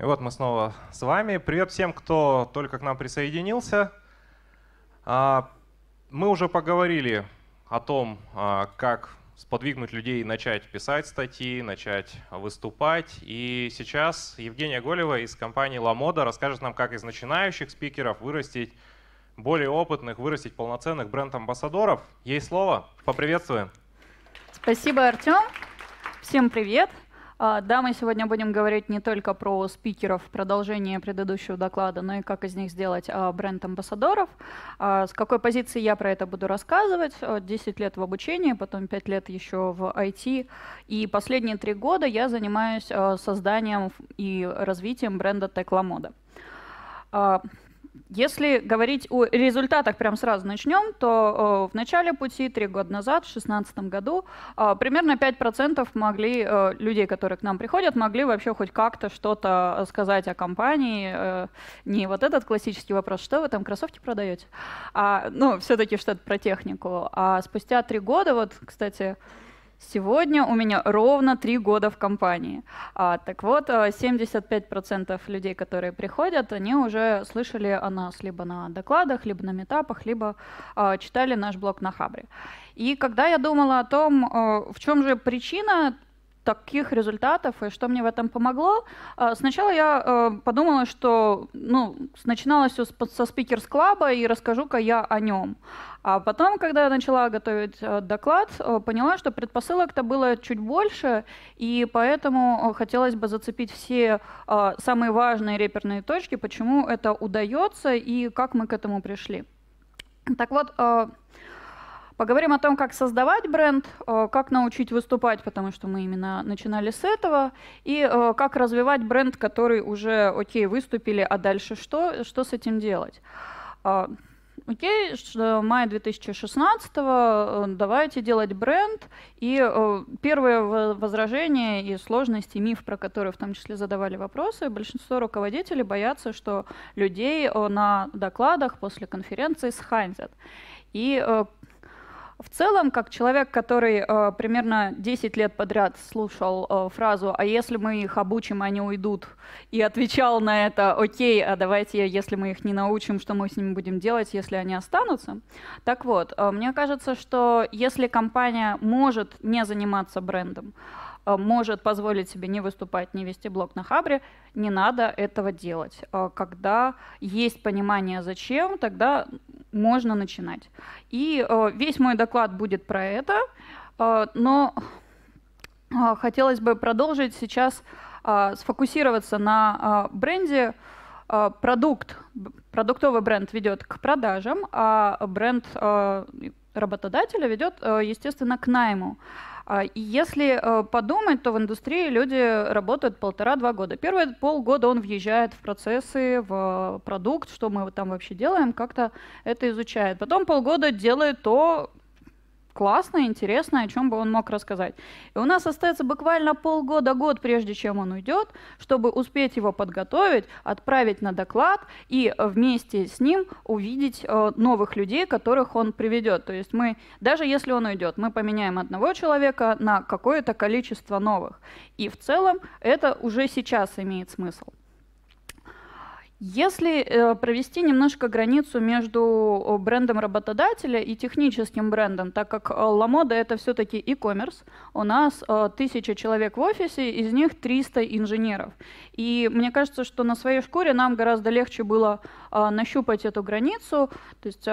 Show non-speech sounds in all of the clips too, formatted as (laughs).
И вот мы снова с вами. Привет всем, кто только к нам присоединился. А, мы уже поговорили о том, а, как сподвигнуть людей начать писать статьи, начать выступать. И сейчас Евгения Голева из компании LaModa расскажет нам, как из начинающих спикеров вырастить более опытных, вырастить полноценных бренд-амбассадоров. Ей слово. Поприветствуем. Спасибо, Артем. Всем привет. А, да, мы сегодня будем говорить не только про спикеров продолжение предыдущего доклада, но и как из них сделать а, бренд-амбассадоров. А, с какой позиции я про это буду рассказывать? 10 э, лет в обучении, потом 5 лет еще в IT. И последние 3 года я занимаюсь э, созданием и развитием бренда Текламода. Если говорить о результатах, прям сразу начнем, то э, в начале пути, три года назад, в 2016 году, э, примерно 5% могли, э, людей, которые к нам приходят, могли вообще хоть как-то что-то сказать о компании. Не вот этот классический вопрос, что вы там кроссовки продаете, а, ну, все-таки что-то про технику. А спустя три года, вот, кстати, Сегодня у меня ровно три года в компании. А, так вот, 75% э, людей, которые приходят, они уже слышали о нас либо на докладах, либо на метапах, либо а, читали наш блог на Хабре. И когда я думала о том, а, в чем же причина таких результатов и что мне в этом помогло. А, сначала я э, подумала, что ну, начиналось все со спикерс клаба и расскажу-ка я о нем. А потом, когда я начала готовить э, доклад, э, поняла, что предпосылок-то было чуть больше, и поэтому хотелось бы зацепить все самые важные реперные точки, почему это удается и как мы к этому пришли. Так вот, Поговорим о том, как создавать бренд, э, как научить выступать, потому что мы именно начинали с этого, и э, как развивать бренд, который уже, окей, выступили, а дальше что, что с этим делать. А, окей, э, мая 2016 давайте делать бренд. И первое возражение и сложности, миф, про который в том числе задавали вопросы, большинство руководителей боятся, что людей на докладах после конференции схантят. И в целом, как человек, который э, примерно 10 лет подряд слушал э, фразу «а если мы их обучим, они уйдут», и отвечал на это «окей, а давайте, если мы их не научим, что мы с ними будем делать, если они останутся?» Так вот, э, мне кажется, что если компания может не заниматься брендом, Э, может позволить себе не выступать, не вести блог на Хабре, не надо этого делать. Э, когда есть понимание зачем, тогда можно начинать. И э, весь мой доклад будет про это, но хотелось бы продолжить сейчас сфокусироваться на бренде, продукт, продуктовый бренд ведет к продажам, а бренд работодателя ведет, естественно, к найму. А, и если э, подумать, то в индустрии люди работают полтора-два года. Первые полгода он въезжает в процессы, в э, продукт, что мы там вообще делаем, как-то это изучает. Потом полгода делает то, классное, интересное, о чем бы он мог рассказать. И у нас остается буквально полгода-год, прежде чем он уйдет, чтобы успеть его подготовить, отправить на доклад и вместе с ним увидеть э, новых людей, которых он приведет. То есть мы, даже если он уйдет, мы поменяем одного человека на какое-то количество новых. И в целом это уже сейчас имеет смысл. Если э, провести немножко границу между брендом работодателя и техническим брендом, так как э, Ламода это все-таки e-commerce, у нас э, тысяча человек в офисе, из них 300 инженеров. И мне кажется, что на своей шкуре нам гораздо легче было нащупать эту границу, то есть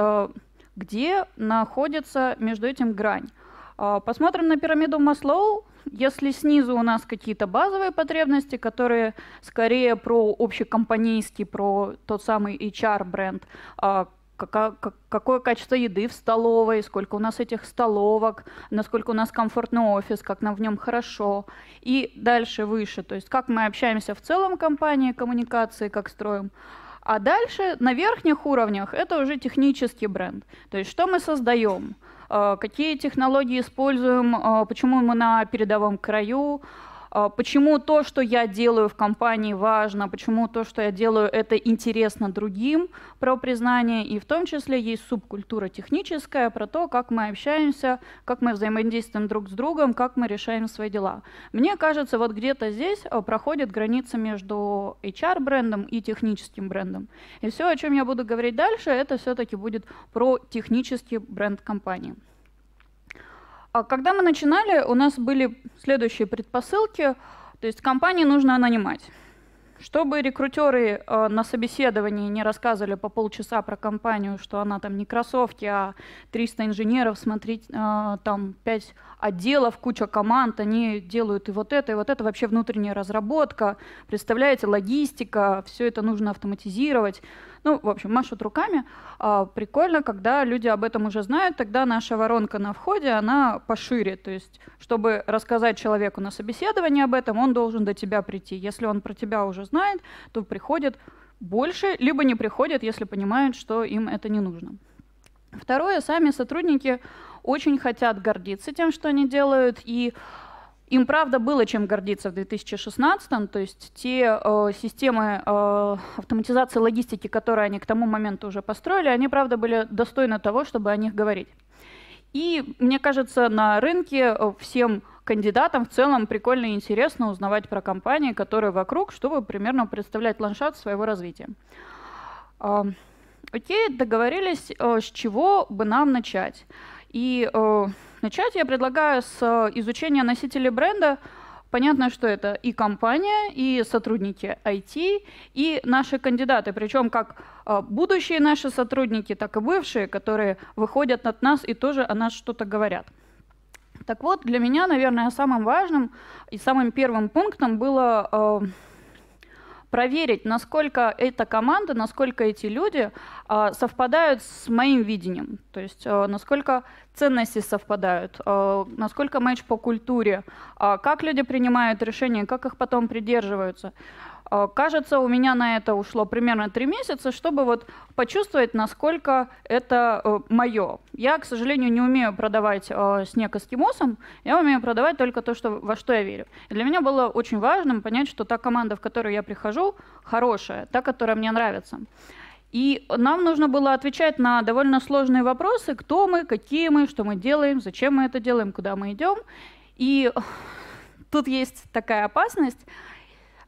где находится между этим грань. А, посмотрим на пирамиду Маслоу. Если снизу у нас какие-то базовые потребности, которые скорее про общекомпанийский, про тот самый HR-бренд, а, какое качество еды в столовой, сколько у нас этих столовок, насколько у нас комфортный офис, как нам в нем хорошо. И дальше выше, то есть как мы общаемся в целом компании, коммуникации, как строим. А дальше на верхних уровнях это уже технический бренд. То есть что мы создаем – Э, какие технологии используем, э, почему мы на передовом краю, а, почему то, что я делаю в компании важно, почему то, что я делаю, это интересно другим, про признание, и в том числе есть субкультура техническая, про то, как мы общаемся, как мы взаимодействуем друг с другом, как мы решаем свои дела. Мне кажется, вот где-то здесь а, проходит граница между HR-брендом и техническим брендом. И все, о чем я буду говорить дальше, это все-таки будет про технический бренд компании. А, когда мы начинали, у нас были следующие предпосылки. То есть компании нужно нанимать. Чтобы рекрутеры э, на собеседовании не рассказывали по полчаса про компанию, что она там не кроссовки, а 300 инженеров, смотреть э, там 5 отделов, куча команд, они делают и вот это, и вот это, вообще внутренняя разработка, представляете, логистика, все это нужно автоматизировать. Ну, в общем, машут руками. А, прикольно, когда люди об этом уже знают, тогда наша воронка на входе, она пошире. То есть, чтобы рассказать человеку на собеседовании об этом, он должен до тебя прийти. Если он про тебя уже знает, то приходит больше, либо не приходит, если понимают, что им это не нужно. Второе, сами сотрудники очень хотят гордиться тем, что они делают, и им, правда, было чем гордиться в 2016-м, то есть те э, системы э, автоматизации логистики, которые они к тому моменту уже построили, они, правда, были достойны того, чтобы о них говорить. И, мне кажется, на рынке э, всем кандидатам в целом прикольно и интересно узнавать про компании, которые вокруг, чтобы примерно представлять ландшафт своего развития. Э, окей, договорились, э, с чего бы нам начать. И э, Начать я предлагаю с э, изучения носителей бренда. Понятно, что это и компания, и сотрудники IT, и наши кандидаты, причем как э, будущие наши сотрудники, так и бывшие, которые выходят от нас и тоже о нас что-то говорят. Так вот, для меня, наверное, самым важным и самым первым пунктом было э, проверить, насколько эта команда, насколько эти люди э, совпадают с моим видением, то есть э, насколько ценности совпадают, э, насколько матч по культуре, э, как люди принимают решения, как их потом придерживаются. Э, кажется, у меня на это ушло примерно три месяца, чтобы вот почувствовать, насколько это э, мое. Я, к сожалению, не умею продавать э, снег эскимосам, я умею продавать только то, что, во что я верю. И для меня было очень важным понять, что та команда, в которую я прихожу, хорошая, та, которая мне нравится. И нам нужно было отвечать на довольно сложные вопросы, кто мы, какие мы, что мы делаем, зачем мы это делаем, куда мы идем. И тут есть такая опасность –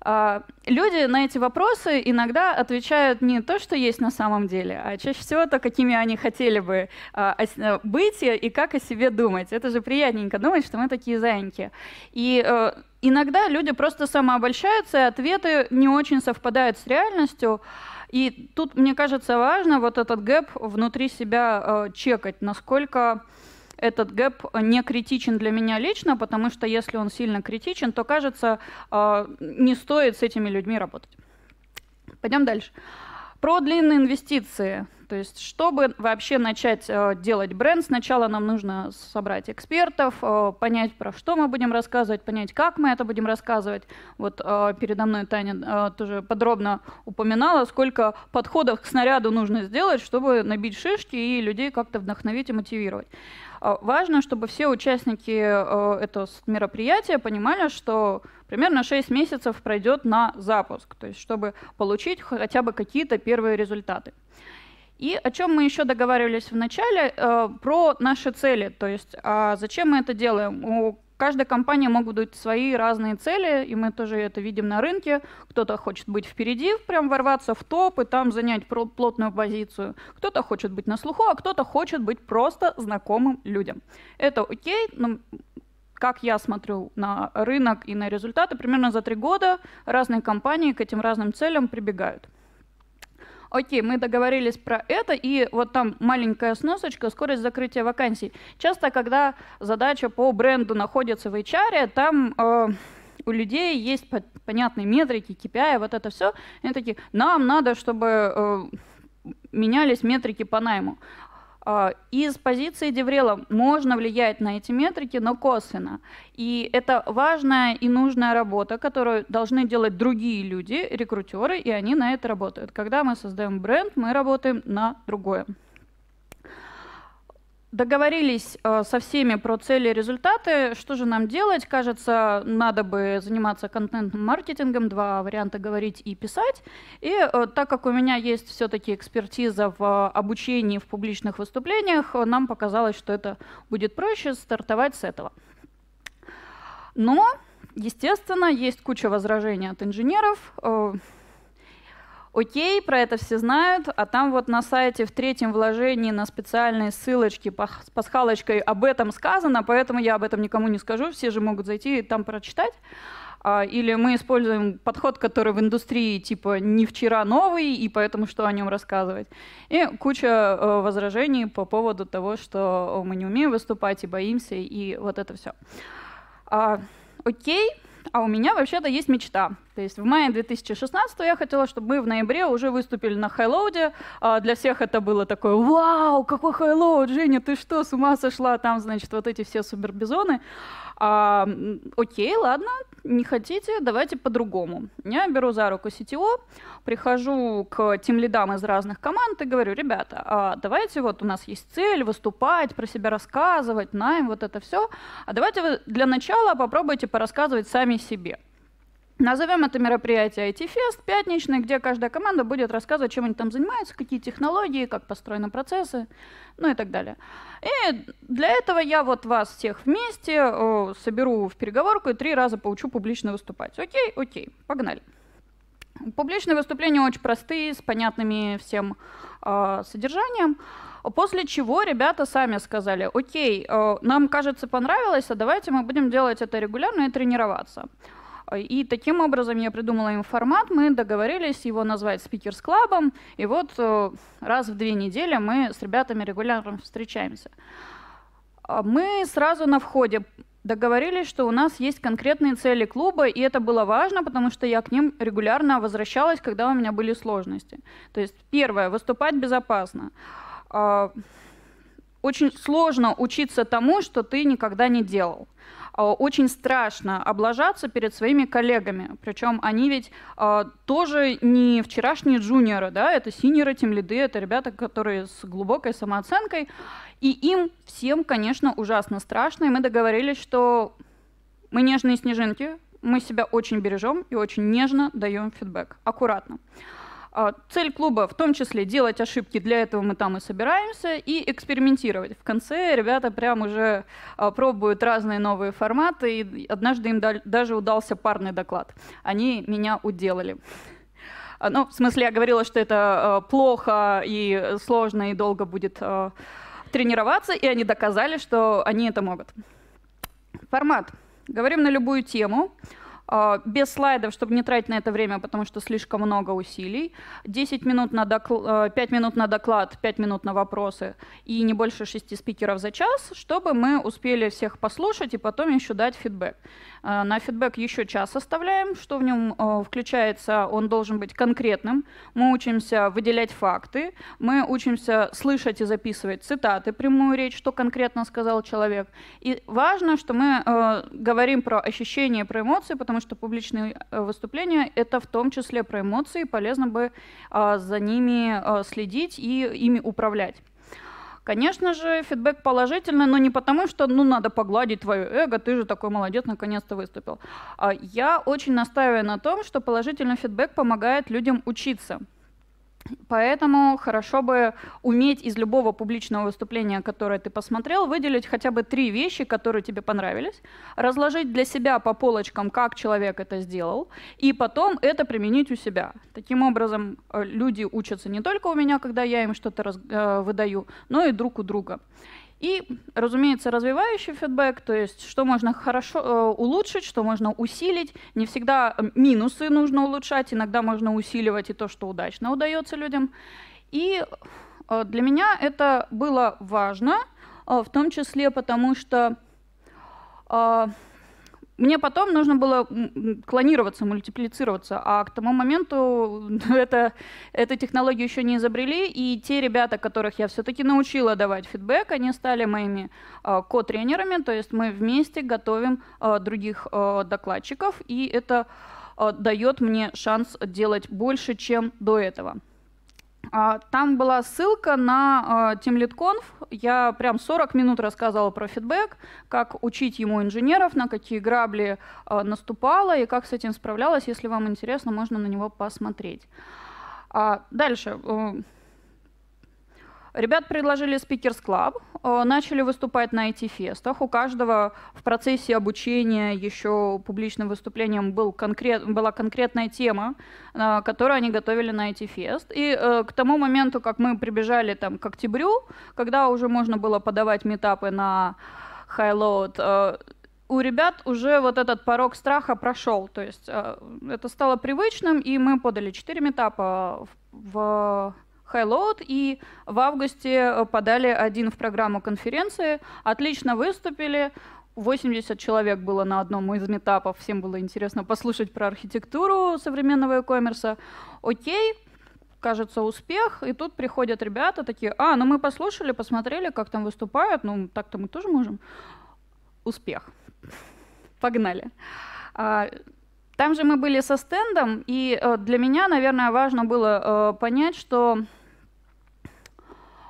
а, люди на эти вопросы иногда отвечают не то, что есть на самом деле, а чаще всего то, какими они хотели бы а, э, быть и как о себе думать. Это же приятненько думать, что мы такие заиньки. И э, иногда люди просто самообольщаются, и ответы не очень совпадают с реальностью. И тут, мне кажется, важно вот этот гэп внутри себя э, чекать, насколько этот гэп не критичен для меня лично, потому что если он сильно критичен, то, кажется, а, не стоит с этими людьми работать. Пойдем дальше. Про длинные инвестиции. То есть, чтобы вообще начать э, делать бренд, сначала нам нужно собрать экспертов, э, понять, про что мы будем рассказывать, понять, как мы это будем рассказывать. Вот э, передо мной Таня э, тоже подробно упоминала, сколько подходов к снаряду нужно сделать, чтобы набить шишки и людей как-то вдохновить и мотивировать. А, важно, чтобы все участники э, этого мероприятия понимали, что примерно 6 месяцев пройдет на запуск, то есть чтобы получить хотя бы какие-то первые результаты. И о чем мы еще договаривались в начале, э, про наши цели, то есть а зачем мы это делаем, у каждая компания могут быть свои разные цели, и мы тоже это видим на рынке. Кто-то хочет быть впереди, прям ворваться в топ и там занять плотную позицию. Кто-то хочет быть на слуху, а кто-то хочет быть просто знакомым людям. Это окей, но как я смотрю на рынок и на результаты, примерно за три года разные компании к этим разным целям прибегают окей, мы договорились про это, и вот там маленькая сносочка, скорость закрытия вакансий. Часто, когда задача по бренду находится в HR, там... Э, у людей есть понятные метрики, KPI, вот это все. И они такие, нам надо, чтобы э, менялись метрики по найму. А, Из позиции Деврела можно влиять на эти метрики, но косвенно. И это важная и нужная работа, которую должны делать другие люди, рекрутеры, и они на это работают. Когда мы создаем бренд, мы работаем на другое. Договорились э, со всеми про цели и результаты. Что же нам делать? Кажется, надо бы заниматься контент-маркетингом. Два варианта говорить и писать. И э, так как у меня есть все-таки экспертиза в э, обучении в публичных выступлениях, э, нам показалось, что это будет проще стартовать с этого. Но, естественно, есть куча возражений от инженеров. Э, окей, про это все знают, а там вот на сайте в третьем вложении на специальной ссылочке с пасхалочкой об этом сказано, поэтому я об этом никому не скажу, все же могут зайти и там прочитать. А, или мы используем подход, который в индустрии типа не вчера новый, и поэтому что о нем рассказывать. И куча э, возражений по поводу того, что э, мы не умеем выступать и боимся, и вот это все. А, окей. Okay а у меня вообще-то есть мечта. То есть в мае 2016 я хотела, чтобы мы в ноябре уже выступили на Хайлоуде. А, для всех это было такое «Вау, какой Хайлоуд, Женя, ты что, с ума сошла?» Там, значит, вот эти все супербизоны. А, окей, ладно, не хотите, давайте по-другому. Я беру за руку CTO, прихожу к тем лидам из разных команд и говорю, ребята, а давайте вот у нас есть цель выступать, про себя рассказывать, найм, вот это все. А давайте вы для начала попробуйте порассказывать сами себе. Назовем это мероприятие IT-фест пятничный, где каждая команда будет рассказывать, чем они там занимаются, какие технологии, как построены процессы, ну и так далее. И для этого я вот вас всех вместе э, соберу в переговорку и три раза поучу публично выступать. Окей, окей, погнали. Публичные выступления очень простые, с понятными всем э, содержанием. После чего ребята сами сказали, окей, э, нам кажется понравилось, а давайте мы будем делать это регулярно и тренироваться. И таким образом я придумала им формат, мы договорились его назвать спикерс клабом, и вот э, раз в две недели мы с ребятами регулярно встречаемся. А мы сразу на входе договорились, что у нас есть конкретные цели клуба, и это было важно, потому что я к ним регулярно возвращалась, когда у меня были сложности. То есть первое, выступать безопасно. А, очень сложно учиться тому, что ты никогда не делал. А, очень страшно облажаться перед своими коллегами. Причем они ведь а, тоже не вчерашние джуниоры, да, это синеры, лиды, это ребята, которые с глубокой самооценкой. И им всем, конечно, ужасно страшно. И мы договорились, что мы нежные снежинки, мы себя очень бережем и очень нежно даем фидбэк, аккуратно. А, цель клуба в том числе делать ошибки, для этого мы там и собираемся, и экспериментировать. В конце ребята прям уже а, пробуют разные новые форматы, и однажды им даже удался парный доклад. Они меня уделали. А, ну, в смысле, я говорила, что это плохо и сложно, и долго будет тренироваться, и они доказали, что они это могут. Формат. Говорим на любую тему. А, без слайдов, чтобы не тратить на это время, потому что слишком много усилий. 10 минут на докл, 5 а, минут на доклад, 5 минут на вопросы и не больше 6 спикеров за час, чтобы мы успели всех послушать и потом еще дать фидбэк. Э, на фидбэк еще час оставляем, что в нем э, включается, он должен быть конкретным. Мы учимся выделять факты, мы учимся слышать и записывать цитаты, прямую речь, что конкретно сказал человек. И важно, что мы э, говорим про ощущения, про эмоции, потому что публичные выступления — это в том числе про эмоции, полезно бы за ними следить и ими управлять. Конечно же, фидбэк положительный, но не потому, что ну надо погладить твое эго, ты же такой молодец, наконец-то выступил. А я очень настаиваю на том, что положительный фидбэк помогает людям учиться. Поэтому хорошо бы уметь из любого публичного выступления, которое ты посмотрел, выделить хотя бы три вещи, которые тебе понравились, разложить для себя по полочкам, как человек это сделал, и потом это применить у себя. Таким образом, э, люди учатся не только у меня, когда я им что-то э, выдаю, но и друг у друга. И, разумеется, развивающий фидбэк, то есть что можно хорошо э, улучшить, что можно усилить. Не всегда э, минусы нужно улучшать, иногда можно усиливать и то, что удачно удается людям. И э, для меня это было важно, в том числе потому что мне потом нужно было клонироваться, мультиплицироваться, а к тому моменту (laughs) это, эту технологию еще не изобрели, и те ребята, которых я все-таки научила давать фидбэк, они стали моими э, ко-тренерами, то есть мы вместе готовим э, других э, докладчиков, и это дает мне шанс делать больше, чем до этого. А, там была ссылка на а, TeamLead.conf. Я прям 40 минут рассказала про фидбэк, как учить ему инженеров, на какие грабли а, наступала и как с этим справлялась. Если вам интересно, можно на него посмотреть. Дальше. Э, Ребят предложили Speakers Club, э, начали выступать на IT-фестах. У каждого в процессе обучения еще публичным выступлением был конкрет, была конкретная тема, э, которую они готовили на IT-фест. И э, к тому моменту, как мы прибежали там, к октябрю, когда уже можно было подавать метапы на High Load, у ребят уже вот этот порог страха прошел. То есть это стало привычным, и мы подали 4 метапа в Хайлоуд, и в августе э, подали один в программу конференции, отлично выступили, 80 человек было на одном из метапов, всем было интересно послушать про архитектуру современного e-commerce. Окей, кажется, успех, и тут приходят ребята такие, а, ну мы послушали, посмотрели, как там выступают, ну так-то мы тоже можем. Успех. Погнали. А, там же мы были со стендом, и э, для меня, наверное, важно было э, понять, что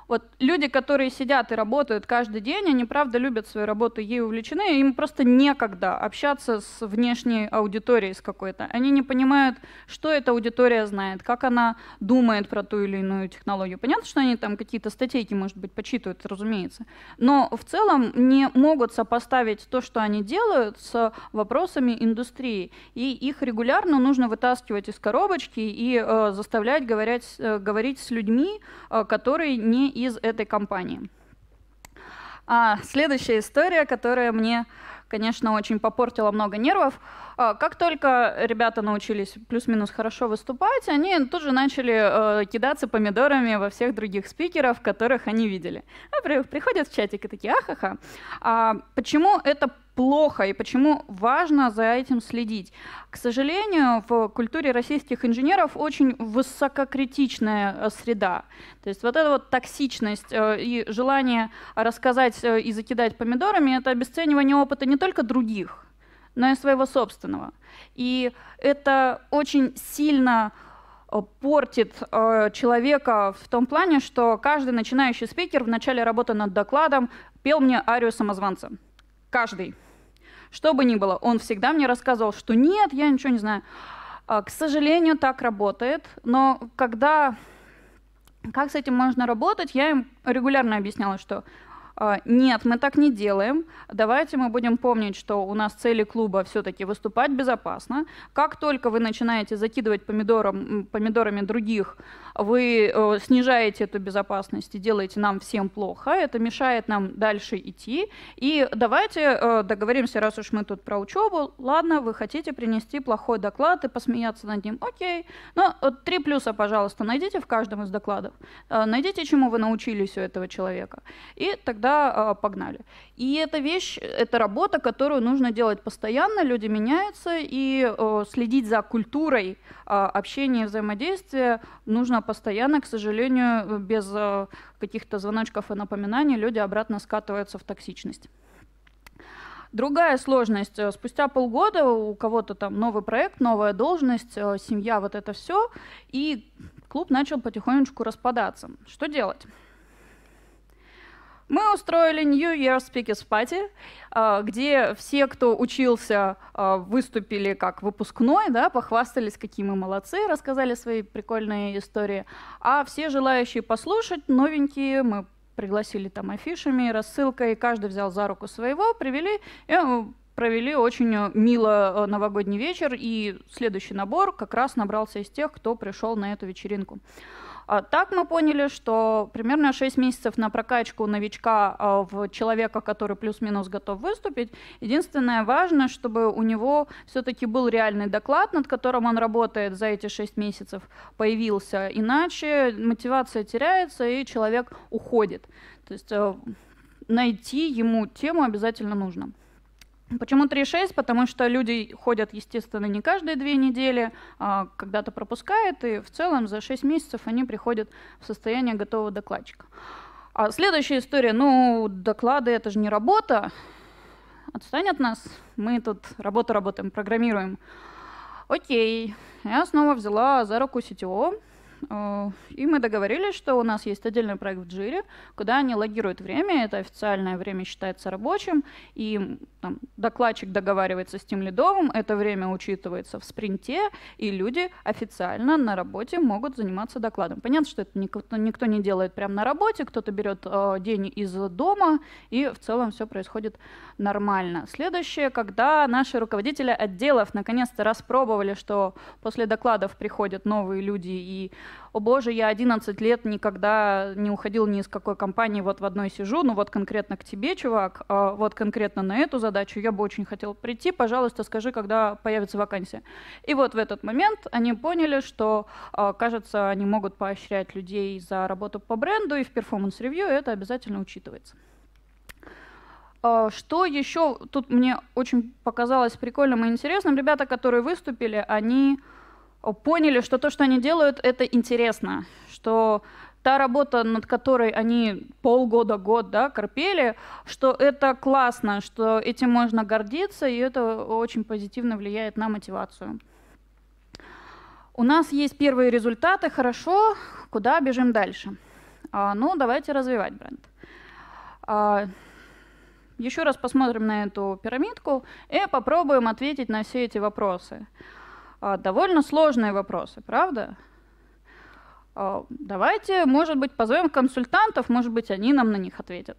вот люди, которые сидят и работают каждый день, они правда любят свою работу, ей увлечены, им просто некогда общаться с внешней аудиторией с какой-то. Они не понимают, что эта аудитория знает, как она думает про ту или иную технологию. Понятно, что они там какие-то статейки, может быть, почитают, разумеется, но в целом не могут сопоставить то, что они делают, с вопросами индустрии. И их регулярно нужно вытаскивать из коробочки и э, заставлять говорить, э, говорить с людьми, э, которые не из этой компании. А, следующая история, которая мне, конечно, очень попортила много нервов. А, как только ребята научились плюс-минус хорошо выступать, они тут же начали э, кидаться помидорами во всех других спикеров, которых они видели. А, приходят в чатик и такие, ахаха. А, почему это плохо и почему важно за этим следить. К сожалению, в культуре российских инженеров очень высококритичная э, среда. То есть вот эта вот токсичность э, и желание рассказать э, и закидать помидорами – это обесценивание опыта не только других, но и своего собственного. И это очень сильно портит э, человека в том плане, что каждый начинающий спикер в начале работы над докладом пел мне арию самозванца. Каждый. Что бы ни было, он всегда мне рассказывал, что нет, я ничего не знаю. А, к сожалению, так работает, но когда как с этим можно работать, я им регулярно объясняла, что а, нет, мы так не делаем. Давайте мы будем помнить, что у нас цели клуба все-таки выступать безопасно. Как только вы начинаете закидывать помидором, помидорами других, вы э, снижаете эту безопасность и делаете нам всем плохо. Это мешает нам дальше идти. И давайте э, договоримся, раз уж мы тут про учебу. Ладно, вы хотите принести плохой доклад и посмеяться над ним. Окей. Но э, три плюса, пожалуйста, найдите в каждом из докладов. Э, найдите, чему вы научились у этого человека. И тогда да, а, погнали. И эта вещь, это работа, которую нужно делать постоянно, люди меняются, и э, следить за культурой а, общения и взаимодействия нужно постоянно, к сожалению, без э, каких-то звоночков и напоминаний люди обратно скатываются в токсичность. Другая сложность. Э, спустя полгода у кого-то там новый проект, новая должность, семья, вот это все. И клуб начал потихонечку распадаться. Что делать? Мы устроили New Year Speakers Party, а, где все, кто учился, а, выступили как выпускной, да, похвастались, какие мы молодцы, рассказали свои прикольные истории. А все желающие послушать, новенькие, мы пригласили там афишами, рассылкой, каждый взял за руку своего, привели, и э, провели очень э, мило э, новогодний вечер, и следующий набор как раз набрался из тех, кто пришел на эту вечеринку. А так мы поняли, что примерно 6 месяцев на прокачку новичка э, в человека, который плюс-минус готов выступить. Единственное важное, чтобы у него все-таки был реальный доклад, над которым он работает за эти 6 месяцев, появился. Иначе мотивация теряется, и человек уходит. То есть найти ему тему обязательно нужно. Почему 3-6? Потому что люди ходят, естественно, не каждые две недели, а когда-то пропускают, и в целом за 6 месяцев они приходят в состояние готового докладчика. А следующая история, ну, доклады это же не работа, отстань от нас, мы тут работу работаем, программируем. Окей, я снова взяла за руку сетевого, Э, и мы договорились, что у нас есть отдельный проект в Джире, куда они логируют время, это официальное время считается рабочим, и там, докладчик договаривается с тем лидовым, это время учитывается в спринте, и люди официально на работе могут заниматься докладом. Понятно, что это никто, никто не делает прямо на работе, кто-то берет э, день из дома, и в целом все происходит нормально. Следующее, когда наши руководители отделов наконец-то распробовали, что после докладов приходят новые люди и о боже, я 11 лет никогда не уходил ни из какой компании, вот в одной сижу, ну вот конкретно к тебе, чувак, а вот конкретно на эту задачу я бы очень хотел прийти, пожалуйста, скажи, когда появится вакансия. И вот в этот момент они поняли, что, а, кажется, они могут поощрять людей за работу по бренду, и в перформанс-ревью это обязательно учитывается. А, что еще тут мне очень показалось прикольным и интересным, ребята, которые выступили, они поняли, что то, что они делают, это интересно, что та работа, над которой они полгода, год, да, корпели, что это классно, что этим можно гордиться, и это очень позитивно влияет на мотивацию. У нас есть первые результаты, хорошо, куда бежим дальше? А, ну, давайте развивать бренд. А, еще раз посмотрим на эту пирамидку и попробуем ответить на все эти вопросы. А, довольно сложные вопросы, правда? А, давайте, может быть, позовем консультантов, может быть, они нам на них ответят.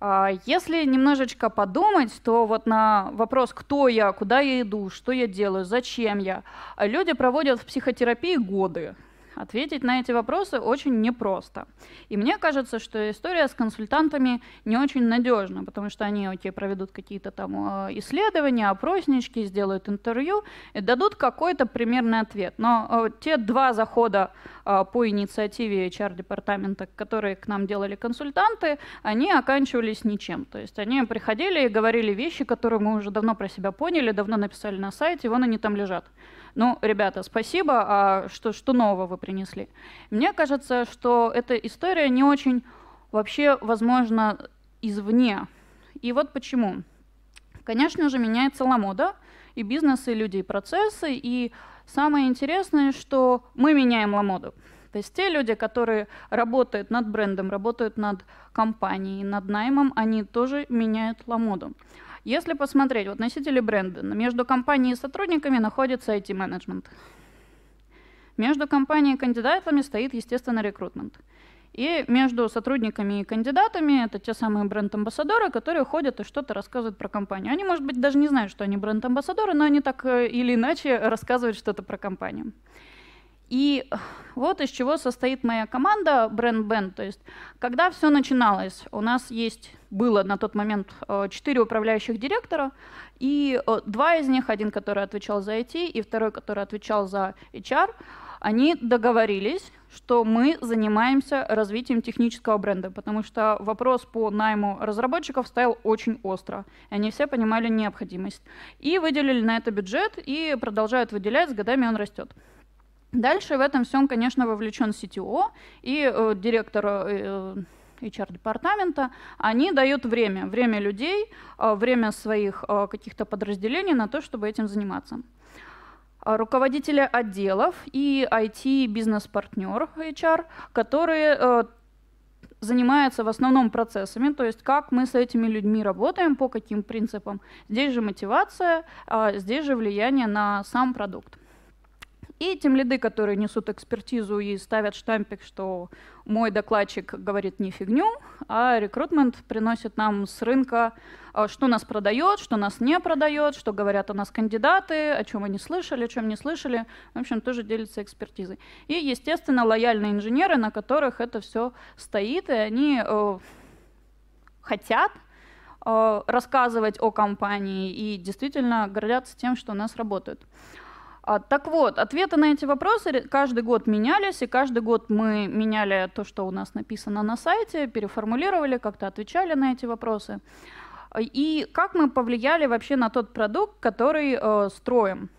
А, если немножечко подумать, то вот на вопрос, кто я, куда я иду, что я делаю, зачем я, люди проводят в психотерапии годы, Ответить на эти вопросы очень непросто. И мне кажется, что история с консультантами не очень надежна, потому что они у тебя проведут какие-то там э, исследования, опроснички, сделают интервью и дадут какой-то примерный ответ. Но э, те два захода э, по инициативе HR-департамента, которые к нам делали консультанты, они оканчивались ничем. То есть они приходили и говорили вещи, которые мы уже давно про себя поняли, давно написали на сайте, вон они там лежат ну, ребята, спасибо, а что, что нового вы принесли? Мне кажется, что эта история не очень вообще возможна извне. И вот почему. Конечно же, меняется ламода, и бизнес, и люди, и процессы, и самое интересное, что мы меняем ламоду. То есть те люди, которые работают над брендом, работают над компанией, над наймом, они тоже меняют ламоду. Если посмотреть, вот носители бренда, между компанией и сотрудниками находится IT-менеджмент. Между компанией и кандидатами стоит, естественно, рекрутмент. И между сотрудниками и кандидатами это те самые бренд-амбассадоры, которые ходят и что-то рассказывают про компанию. Они, может быть, даже не знают, что они бренд-амбассадоры, но они так э, или иначе (laughs) рассказывают что-то про компанию. И вот из чего состоит моя команда Brand Band. То есть, когда все начиналось, у нас есть, было на тот момент э, четыре управляющих директора, и э, два из них, один, который отвечал за IT, и второй, который отвечал за HR, они договорились, что мы занимаемся развитием технического бренда, потому что вопрос по найму разработчиков стоял очень остро. И они все понимали необходимость. И выделили на это бюджет, и продолжают выделять, с годами он растет. Дальше в этом всем, конечно, вовлечен CTO и э, директор э, HR-департамента, они дают время, время людей, э, время своих э, каких-то подразделений на то, чтобы этим заниматься. А руководители отделов и IT-бизнес-партнер HR, которые э, занимается в основном процессами, то есть как мы с этими людьми работаем, по каким принципам. Здесь же мотивация, а здесь же влияние на сам продукт. И тем лиды, которые несут экспертизу и ставят штампик, что мой докладчик говорит не фигню, а рекрутмент приносит нам с рынка, а, что нас продает, что нас не продает, что говорят о нас кандидаты, о чем они слышали, о чем не слышали. В общем, тоже делится экспертизой. И, естественно, лояльные инженеры, на которых это все стоит, и они э, хотят э, рассказывать о компании и действительно гордятся тем, что у нас работают. А, так вот, ответы на эти вопросы каждый год менялись, и каждый год мы меняли то, что у нас написано на сайте, переформулировали, как-то отвечали на эти вопросы. И как мы повлияли вообще на тот продукт, который э, строим?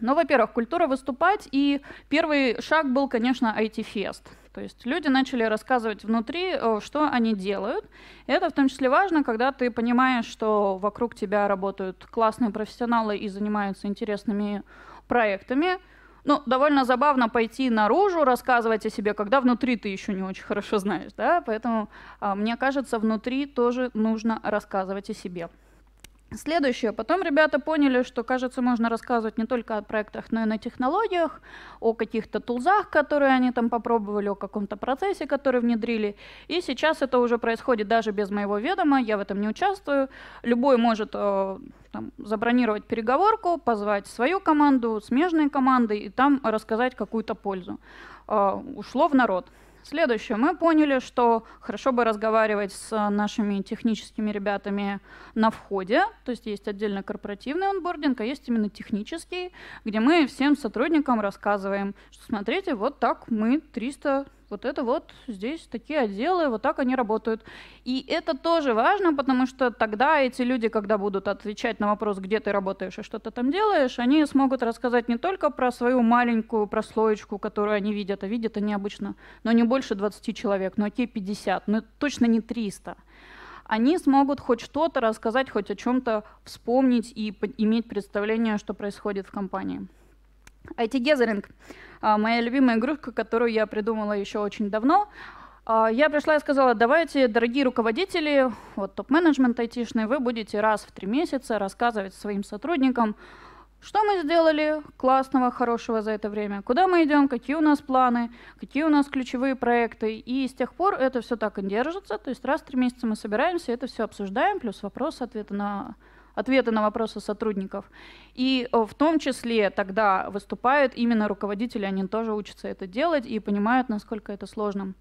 Ну, во-первых, культура выступать, и первый шаг был, конечно, IT-фест. То есть люди начали рассказывать внутри, э, что они делают. это в том числе важно, когда ты понимаешь, что вокруг тебя работают классные профессионалы и занимаются интересными проектами. Ну, довольно забавно пойти наружу, рассказывать о себе, когда внутри ты еще не очень хорошо знаешь, да, поэтому, а, мне кажется, внутри тоже нужно рассказывать о себе. Следующее. Потом ребята поняли, что, кажется, можно рассказывать не только о проектах, но и на технологиях, о каких-то тулзах, которые они там попробовали, о каком-то процессе, который внедрили. И сейчас это уже происходит даже без моего ведома, я в этом не участвую. Любой может э, там, забронировать переговорку, позвать свою команду, смежные команды и там рассказать какую-то пользу. Э, ушло в народ. Следующее. Мы поняли, что хорошо бы разговаривать с нашими техническими ребятами на входе. То есть есть отдельно корпоративный онбординг, а есть именно технический, где мы всем сотрудникам рассказываем, что смотрите, вот так мы 300 вот это вот здесь такие отделы, вот так они работают. И это тоже важно, потому что тогда эти люди, когда будут отвечать на вопрос, где ты работаешь и что ты там делаешь, они смогут рассказать не только про свою маленькую прослоечку, которую они видят, а видят они обычно, но не больше 20 человек, но окей, 50, но точно не 300 они смогут хоть что-то рассказать, хоть о чем-то вспомнить и иметь представление, что происходит в компании. IT-гезеринг а, — моя любимая игрушка, которую я придумала еще очень давно. А, я пришла и сказала, давайте, дорогие руководители, вот топ-менеджмент айтишный, вы будете раз в три месяца рассказывать своим сотрудникам, что мы сделали классного, хорошего за это время, куда мы идем, какие у нас планы, какие у нас ключевые проекты. И с тех пор это все так и держится. То есть раз в три месяца мы собираемся, это все обсуждаем, плюс вопрос, ответы на ответы на вопросы сотрудников. И э, в том числе тогда выступают именно руководители, они тоже учатся это делать и понимают, насколько это сложно.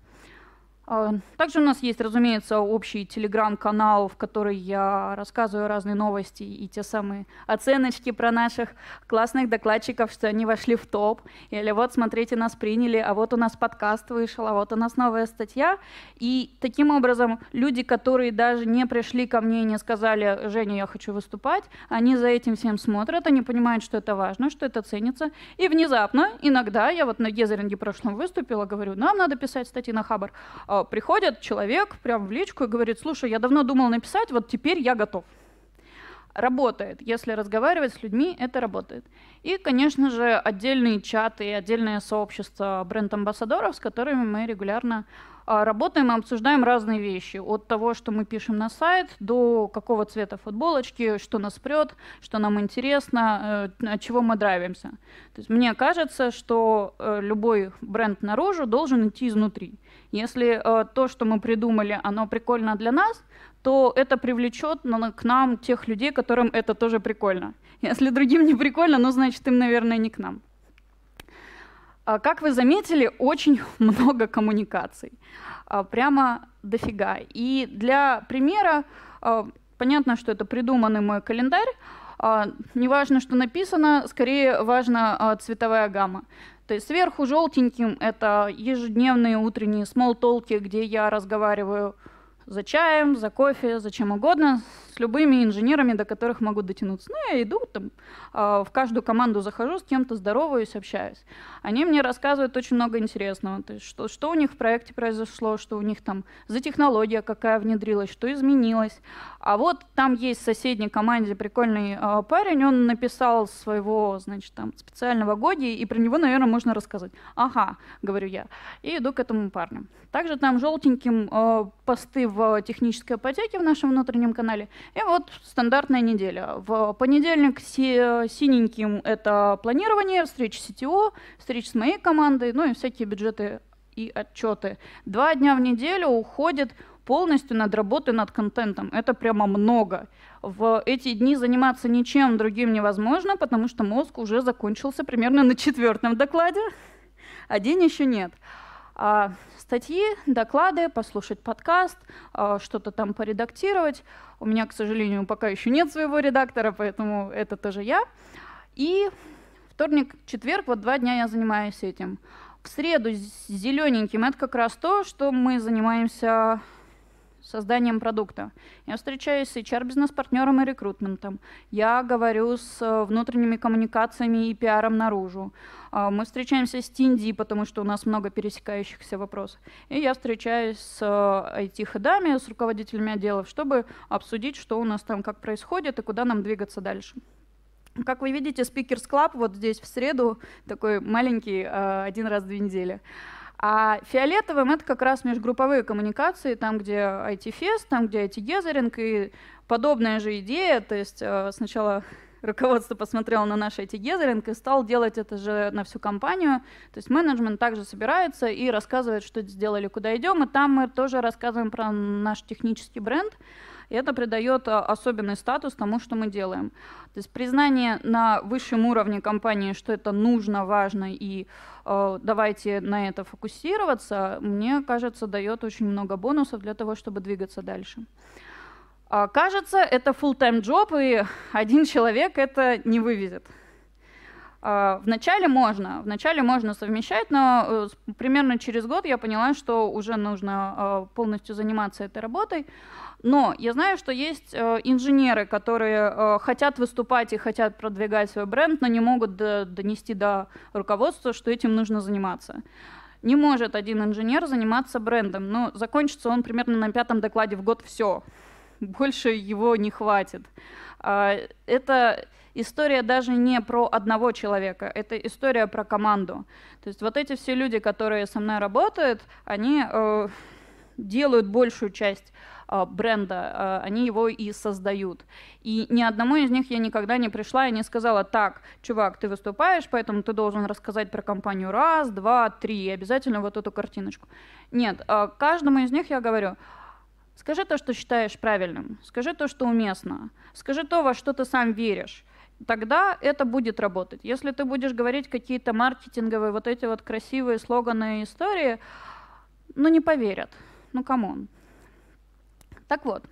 Э, также у нас есть, разумеется, общий телеграм-канал, в который я рассказываю разные новости и те самые оценочки про наших классных докладчиков, что они вошли в топ, или вот смотрите, нас приняли, а вот у нас подкаст вышел, а вот у нас новая статья. И таким образом люди, которые даже не пришли ко мне и не сказали, Женя, я хочу выступать, они за этим всем смотрят, они понимают, что это важно, что это ценится. И внезапно, иногда, я вот на Гезеринге прошлом выступила, говорю, нам надо писать статьи на Хабар э, приходит человек прям в личку и говорит, слушай, я давно думал написать, вот теперь я готов. Работает. Если разговаривать с людьми, это работает. И, конечно же, отдельные чаты и отдельное сообщество бренд-амбассадоров, с которыми мы регулярно а, работаем и обсуждаем разные вещи. От того, что мы пишем на сайт, до какого цвета футболочки, что нас прет, что нам интересно, э, от чего мы драйвимся. То есть мне кажется, что э, любой бренд наружу должен идти изнутри. Если э, то, что мы придумали, оно прикольно для нас, то это привлечет на, к нам тех людей, которым это тоже прикольно. Если другим не прикольно, ну значит им, наверное, не к нам. А, как вы заметили, очень (laughs) много коммуникаций. А, прямо дофига. И для примера, а, понятно, что это придуманный мой календарь, не важно, что написано, скорее важна цветовая гамма. То есть сверху желтеньким это ежедневные утренние смолтолки, где я разговариваю за чаем, за кофе, за чем угодно, с любыми инженерами, до которых могу дотянуться. Ну, я иду, там, а, в каждую команду захожу, с кем-то здороваюсь, общаюсь они мне рассказывают очень много интересного. То есть, что, что у них в проекте произошло, что у них там за технология какая внедрилась, что изменилось. А вот там есть в соседней команде прикольный э, парень, он написал своего, значит, там, специального годи, и про него, наверное, можно рассказать. Ага, говорю я, и иду к этому парню. Также там желтеньким э, посты в технической ипотеке в нашем внутреннем канале. И вот стандартная неделя. В понедельник си- синеньким это планирование, встреча CTO, встреча встреч с моей командой, ну и всякие бюджеты и отчеты. Два дня в неделю уходит полностью над работой над контентом. Это прямо много. В эти дни заниматься ничем другим невозможно, потому что мозг уже закончился примерно на четвертом докладе, а день еще нет. А статьи, доклады, послушать подкаст, а, что-то там поредактировать. У меня, к сожалению, пока еще нет своего редактора, поэтому это тоже я. И Вторник, четверг, вот два дня я занимаюсь этим. В среду зелененьким это как раз то, что мы занимаемся созданием продукта. Я встречаюсь с HR-бизнес-партнером и рекрутментом. Я говорю с э, внутренними коммуникациями и пиаром наружу. А, мы встречаемся с Тинди, потому что у нас много пересекающихся вопросов. И я встречаюсь с IT-хедами, э, с руководителями отделов, чтобы обсудить, что у нас там, как происходит и куда нам двигаться дальше. Как вы видите, Speakers Club вот здесь в среду, такой маленький, э, один раз в две недели. А фиолетовым — это как раз межгрупповые коммуникации, там, где IT-фест, там, где IT-гезеринг и подобная же идея. То есть э, сначала (laughs) руководство посмотрело на наш IT-гезеринг и стал делать это же на всю компанию. То есть менеджмент также собирается и рассказывает, что сделали, куда идем. И там мы тоже рассказываем про наш технический бренд. И это придает а, особенный статус тому, что мы делаем. То есть признание на высшем уровне компании, что это нужно, важно и э, давайте на это фокусироваться, мне кажется, дает очень много бонусов для того, чтобы двигаться дальше. А, кажется, это full-time job, и (laughs) один человек это не вывезет. А, вначале можно, вначале можно совмещать, но э, примерно через год я поняла, что уже нужно полностью заниматься этой работой. Но я знаю, что есть э, инженеры, которые э, хотят выступать и хотят продвигать свой бренд, но не могут донести до руководства, что этим нужно заниматься. Не может один инженер заниматься брендом, но закончится он примерно на пятом докладе в год все. Больше его не хватит. А, это история даже не про одного человека, это история про команду. То есть вот эти все люди, которые со мной работают, они э, делают большую часть а, бренда, а, они его и создают. И ни одному из них я никогда не пришла и не сказала, так, чувак, ты выступаешь, поэтому ты должен рассказать про компанию раз, два, три, и обязательно вот эту картиночку. Нет, а, каждому из них я говорю, скажи то, что считаешь правильным, скажи то, что уместно, скажи то, во что ты сам веришь тогда это будет работать. Если ты будешь говорить какие-то маркетинговые, вот эти вот красивые слоганы и истории, ну не поверят. Ну камон. Так вот,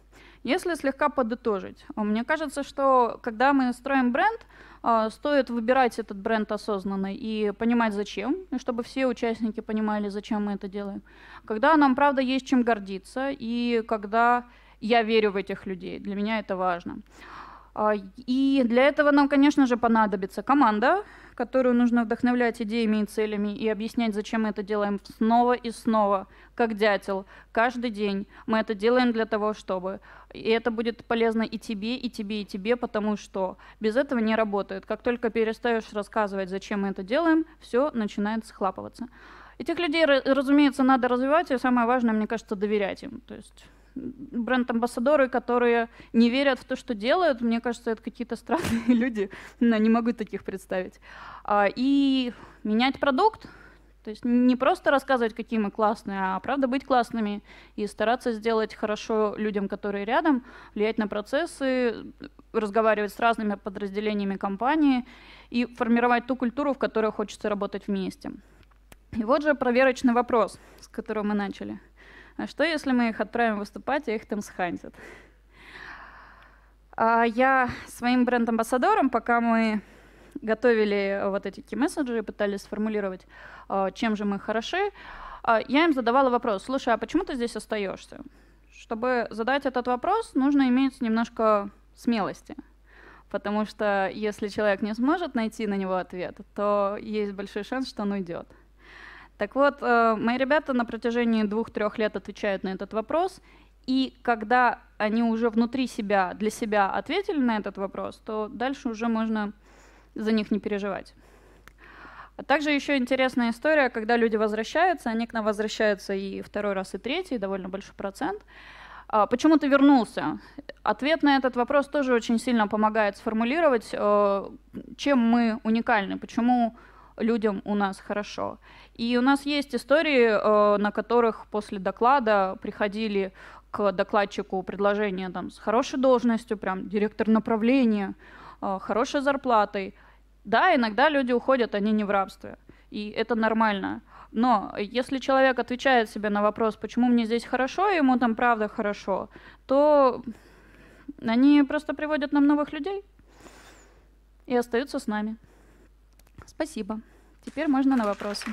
если слегка подытожить, э, мне кажется, что когда мы строим бренд, э, стоит выбирать этот бренд осознанно и понимать зачем, и чтобы все участники понимали, зачем мы это делаем. Когда нам, правда, есть чем гордиться, и когда я верю в этих людей, для меня это важно. А, и для этого нам, конечно же, понадобится команда, которую нужно вдохновлять идеями и целями и объяснять, зачем мы это делаем снова и снова, как дятел. Каждый день мы это делаем для того, чтобы. И это будет полезно и тебе, и тебе, и тебе, потому что без этого не работает. Как только перестаешь рассказывать, зачем мы это делаем, все начинает схлапываться. Этих людей, разумеется, надо развивать, и самое важное, мне кажется, доверять им. То есть бренд-амбассадоры, которые не верят в то, что делают. Мне кажется, это какие-то странные (laughs) люди, но не могу таких представить. А, и менять продукт, то есть не просто рассказывать, какие мы классные, а правда быть классными и стараться сделать хорошо людям, которые рядом, влиять на процессы, разговаривать с разными подразделениями компании и формировать ту культуру, в которой хочется работать вместе. И вот же проверочный вопрос, с которого мы начали – а что, если мы их отправим выступать, а их там схантят? А я своим бренд-амбассадором, пока мы готовили вот эти key-месседжи, пытались сформулировать, а, чем же мы хороши, а, я им задавала вопрос, слушай, а почему ты здесь остаешься? Чтобы задать этот вопрос, нужно иметь немножко смелости, потому что если человек не сможет найти на него ответ, то есть большой шанс, что он уйдет. Так вот, э, мои ребята на протяжении двух-трех лет отвечают на этот вопрос, и когда они уже внутри себя, для себя ответили на этот вопрос, то дальше уже можно за них не переживать. А также еще интересная история, когда люди возвращаются, они к нам возвращаются и второй раз, и третий, довольно большой процент. А почему ты вернулся? Ответ на этот вопрос тоже очень сильно помогает сформулировать, э, чем мы уникальны, почему людям у нас хорошо. И у нас есть истории, э, на которых после доклада приходили к докладчику предложение там, с хорошей должностью, прям директор направления, э, хорошей зарплатой. Да, иногда люди уходят, они не в рабстве. И это нормально. Но если человек отвечает себе на вопрос, почему мне здесь хорошо, и ему там правда хорошо, то они просто приводят нам новых людей и остаются с нами. Спасибо. Теперь можно на вопросы.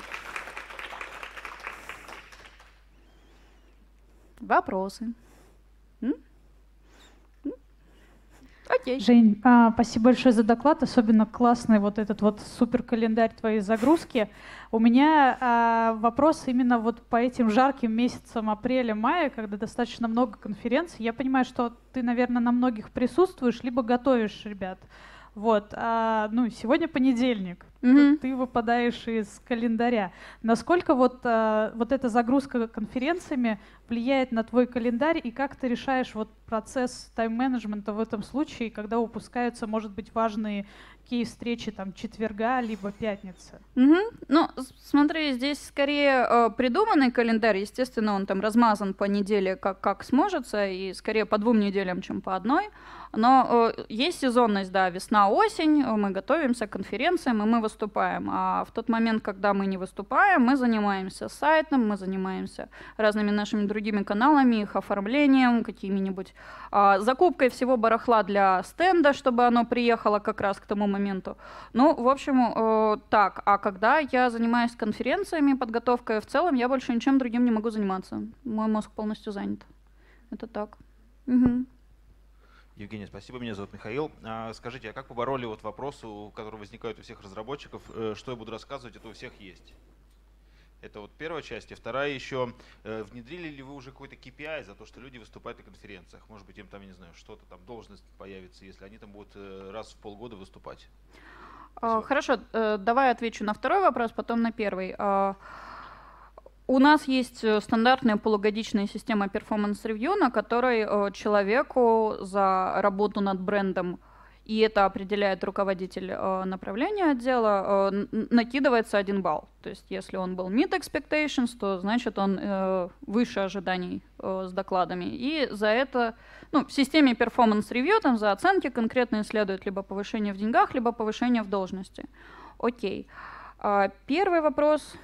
Вопросы. Окей. Жень, а, спасибо большое за доклад, особенно классный вот этот вот супер календарь твоей загрузки. У меня а, вопрос именно вот по этим жарким месяцам апреля-мая, когда достаточно много конференций. Я понимаю, что ты, наверное, на многих присутствуешь, либо готовишь ребят. Вот, а, ну, сегодня понедельник, mm-hmm. ты выпадаешь из календаря. Насколько вот, а, вот эта загрузка конференциями влияет на твой календарь, и как ты решаешь вот процесс тайм-менеджмента в этом случае, когда упускаются, может быть, важные такие встречи там четверга либо пятница? Угу. Ну, смотри, здесь скорее э, придуманный календарь, естественно, он там размазан по неделе, как как сможется, и скорее по двум неделям, чем по одной. Но э, есть сезонность, да, весна-осень, э, мы готовимся к конференциям, и мы выступаем. А в тот момент, когда мы не выступаем, мы занимаемся сайтом, мы занимаемся разными нашими другими каналами, их оформлением, какими-нибудь э, закупкой всего барахла для стенда, чтобы оно приехало как раз к тому моменту моменту. Ну, в общем, э, так. А когда я занимаюсь конференциями, подготовкой в целом, я больше ничем другим не могу заниматься. Мой мозг полностью занят. Это так. Угу. Евгений, спасибо. Меня зовут Михаил. А, скажите, а как побороли вот вопрос, который возникает у всех разработчиков, э, что я буду рассказывать, это у всех есть? Это вот первая часть. И вторая еще, э, внедрили ли вы уже какой-то KPI за то, что люди выступают на конференциях? Может быть, им там, я не знаю, что-то там, должность появится, если они там будут э, раз в полгода выступать? Спасибо. Хорошо, э, давай отвечу на второй вопрос, потом на первый. А, у нас есть стандартная полугодичная система перформанс-ревью, на которой человеку за работу над брендом – и это определяет руководитель э, направления отдела, э, накидывается один балл. То есть если он был mid expectations, то значит он э, выше ожиданий с докладами. И за это, ну, в системе performance review, там за оценки конкретно следует либо повышение в деньгах, либо повышение в должности. Окей. А, первый вопрос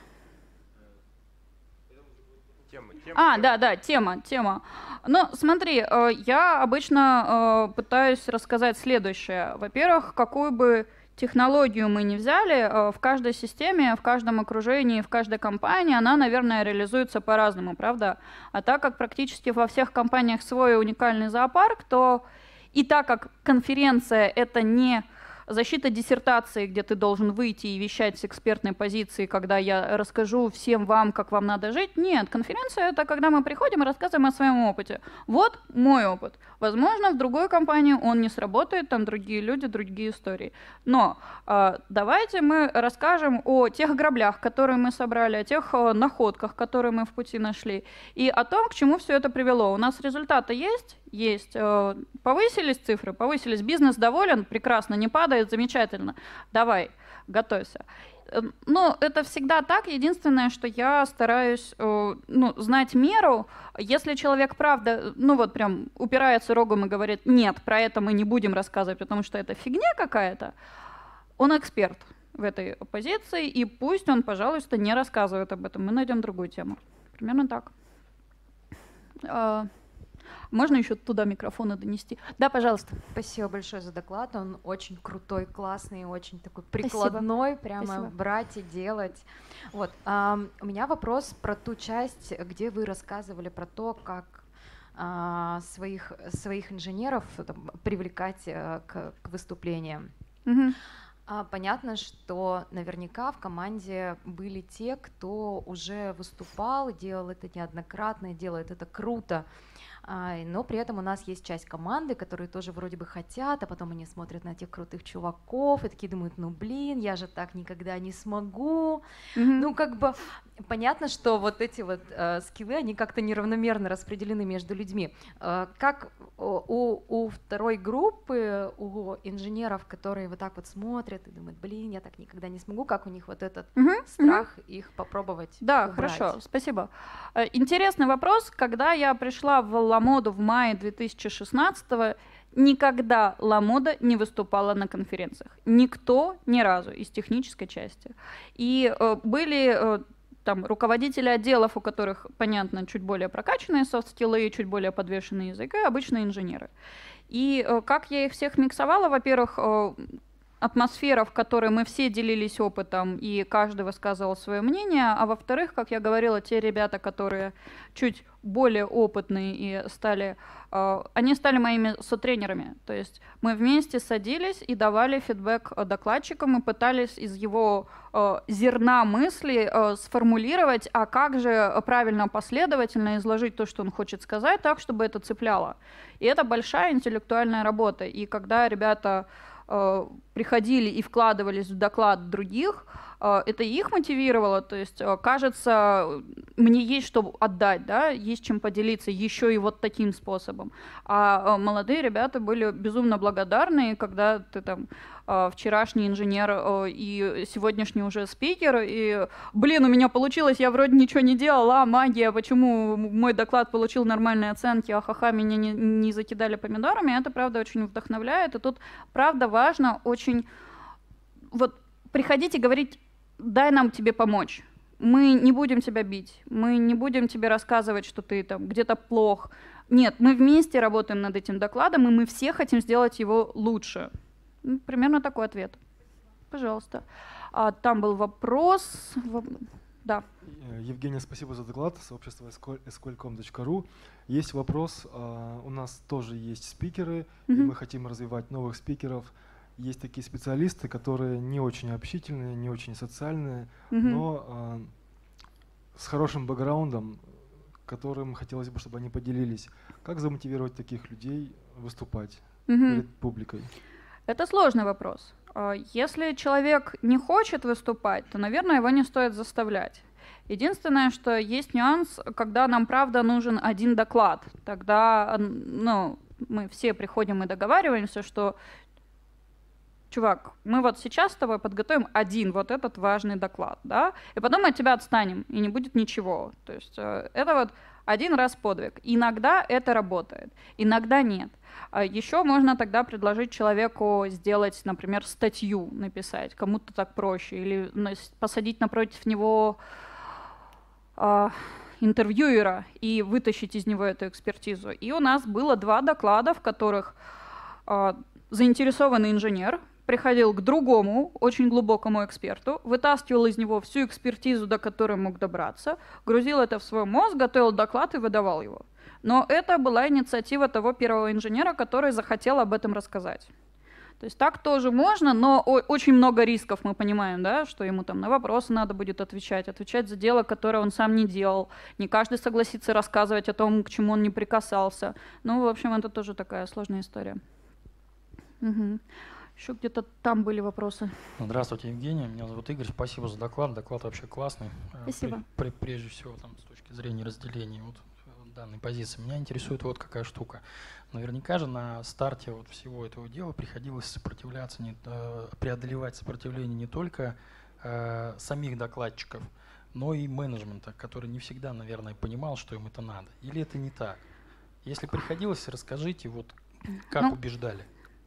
тема, тема. А, да, да, тема, тема. Ну, смотри, э, я обычно э, пытаюсь рассказать следующее. Во-первых, какую бы технологию мы не взяли, э, в каждой системе, в каждом окружении, в каждой компании она, наверное, реализуется по-разному, правда? А так как практически во всех компаниях свой уникальный зоопарк, то и так как конференция это не защита диссертации, где ты должен выйти и вещать с экспертной позиции, когда я расскажу всем вам, как вам надо жить. Нет, конференция это когда мы приходим и рассказываем о своем опыте. Вот мой опыт. Возможно, в другой компании он не сработает, там другие люди, другие истории. Но э, давайте мы расскажем о тех граблях, которые мы собрали, о тех э, находках, которые мы в пути нашли, и о том, к чему все это привело. У нас результаты есть, есть. Э, повысились цифры, повысились, бизнес доволен, прекрасно, не падает, замечательно. Давай, готовься. Эм, ну, это всегда так. Единственное, что я стараюсь э, ну, знать меру. Если человек, правда, ну вот прям упирается рогом и говорит, нет, про это мы не будем рассказывать, потому что это фигня какая-то, он эксперт в этой позиции, и пусть он, пожалуйста, не рассказывает об этом. Мы найдем другую тему. Примерно так. Э, можно еще туда микрофоны донести? Да, пожалуйста. Спасибо большое за доклад. Он очень крутой, классный, очень такой прикладной. Спасибо. Прямо Спасибо. брать и делать. Вот. А, у меня вопрос про ту часть, где вы рассказывали про то, как а, своих, своих инженеров там, привлекать э, к, к выступлениям. Угу. А, понятно, что наверняка в команде были те, кто уже выступал, делал это неоднократно, делает это круто. А, но при этом у нас есть часть команды, которые тоже вроде бы хотят, а потом они смотрят на тех крутых чуваков и такие думают, ну блин, я же так никогда не смогу. Mm-hmm. Ну как бы понятно, что вот эти вот э, скиллы, они как-то неравномерно распределены между людьми. Э, как у, у второй группы, у инженеров, которые вот так вот смотрят, смотрят и думают, блин, я так никогда не смогу, как у них вот этот угу, страх угу. их попробовать. Да, убрать. хорошо, спасибо. Э, интересный вопрос. Когда я пришла в Ламоду в мае 2016 года, Никогда Ламода не выступала на конференциях. Никто ни разу из технической части. И э, были э, там руководители отделов, у которых, понятно, чуть более прокачанные софт-скиллы, чуть более подвешенные языки, обычные инженеры. И э, как я их всех миксовала, во-первых, э, атмосфера, в которой мы все делились опытом и каждый высказывал свое мнение, а во-вторых, как я говорила, те ребята, которые чуть более опытные и стали, э, они стали моими сотренерами. То есть мы вместе садились и давали фидбэк э, докладчикам и пытались из его э, зерна мысли сформулировать, а как же правильно последовательно изложить то, что он хочет сказать, так, чтобы это цепляло. И это большая интеллектуальная работа. И когда ребята приходили и вкладывались в доклад других, э, это их мотивировало, то есть э, кажется, мне есть что отдать, да, есть чем поделиться еще и вот таким способом. А э, молодые ребята были безумно благодарны, когда ты там вчерашний инженер и сегодняшний уже спикер, и, блин, у меня получилось, я вроде ничего не делала, а магия, почему мой доклад получил нормальные оценки, а ахаха, меня не, не закидали помидорами, это, правда, очень вдохновляет, и тут, правда, важно очень очень... Вот приходите говорить, дай нам тебе помочь. Мы не будем тебя бить, мы не будем тебе рассказывать, что ты там где-то плох. Нет, мы вместе работаем над этим докладом, и мы все хотим сделать его лучше. Ну, примерно такой ответ. Пожалуйста. А, там был вопрос. Да. Э, Евгения, спасибо за доклад. Сообщество escolcom.ru. Есть вопрос. А, у нас тоже есть спикеры, mm и мы хотим развивать новых спикеров есть такие специалисты, которые не очень общительные, не очень социальные, mm но э, с хорошим бэкграундом, которым хотелось бы, чтобы они поделились. Как замотивировать таких людей выступать mm перед публикой? Это сложный вопрос. А, если человек не хочет выступать, то, наверное, его не стоит заставлять. Единственное, что есть нюанс, когда нам правда нужен один доклад. Тогда ну, мы все приходим и договариваемся, что чувак, мы вот сейчас с тобой подготовим один вот этот важный доклад, да, и потом мы от тебя отстанем, и не будет ничего. То есть э, это вот один раз подвиг. Иногда это работает, иногда нет. А Еще можно тогда предложить человеку сделать, например, статью написать, кому-то так проще, или посадить напротив него а, интервьюера и вытащить из него эту экспертизу. И у нас было два доклада, в которых а, заинтересованный инженер приходил к другому, очень глубокому эксперту, вытаскивал из него всю экспертизу, до которой мог добраться, грузил это в свой мозг, готовил доклад и выдавал его. Но это была инициатива того первого инженера, который захотел об этом рассказать. То есть так тоже можно, но очень много рисков, мы понимаем, да, что ему там на вопросы надо будет отвечать, отвечать за дело, которое он сам не делал. Не каждый согласится рассказывать о том, к чему он не прикасался. Ну, в общем, это тоже такая сложная история. Угу. Еще где-то там были вопросы. Ну, здравствуйте, Евгений. Меня зовут Игорь. Спасибо за доклад. Доклад вообще классный. Э, Спасибо. При, при, прежде всего, там, с точки зрения разделения вот, э, данной позиции, меня интересует вот какая штука. Наверняка же на старте вот всего этого дела приходилось сопротивляться, не, э, преодолевать сопротивление не только э, самих докладчиков, но и менеджмента, который не всегда, наверное, понимал, что им это надо. Или это не так? Если приходилось, расскажите, вот как ну, убеждали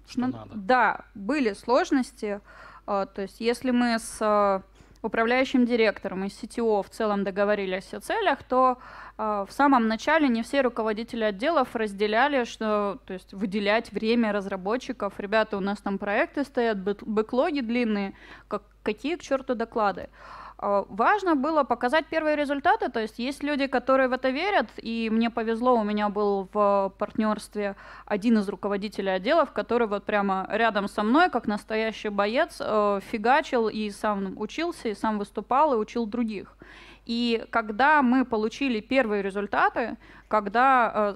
что Но, ну, надо. Да, были сложности. А, то есть если мы с а, управляющим директором и CTO в целом договорились о целях, то э, в самом начале не все руководители отделов разделяли, что, то есть выделять время разработчиков. Ребята, у нас там проекты стоят, бэклоги длинные, как, какие к черту доклады. Э, Э, важно было показать первые результаты, то есть есть люди, которые в это верят, и мне повезло, у меня был в партнерстве один из руководителей отделов, который вот прямо рядом со мной, как настоящий боец, э, фигачил и сам учился, и сам выступал, и учил других. И когда мы получили первые результаты, когда э,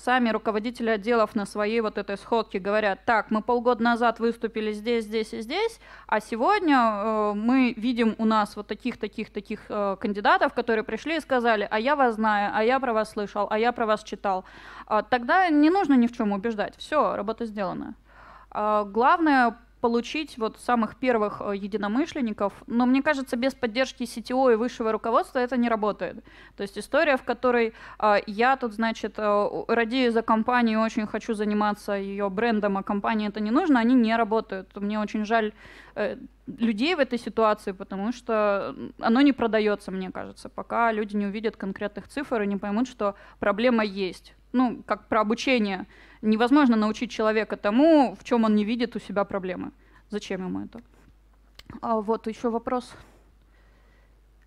сами руководители отделов на своей вот этой сходке говорят, так, мы полгода назад выступили здесь, здесь и здесь, а сегодня э, мы видим у нас вот таких, таких, таких э, кандидатов, которые пришли и сказали, а я вас знаю, а я про вас слышал, а я про вас читал. Э, тогда не нужно ни в чем убеждать, все, работа сделана. Э, главное получить вот самых первых э, единомышленников, но мне кажется, без поддержки CTO и высшего руководства это не работает. То есть история, в которой э, я тут, значит, э, радею за компанию, очень хочу заниматься ее брендом, а компании это не нужно, они не работают. Мне очень жаль э, людей в этой ситуации, потому что оно не продается, мне кажется, пока люди не увидят конкретных цифр и не поймут, что проблема есть ну, как про обучение. Невозможно научить человека тому, в чем он не видит у себя проблемы. Зачем ему это? А вот еще вопрос.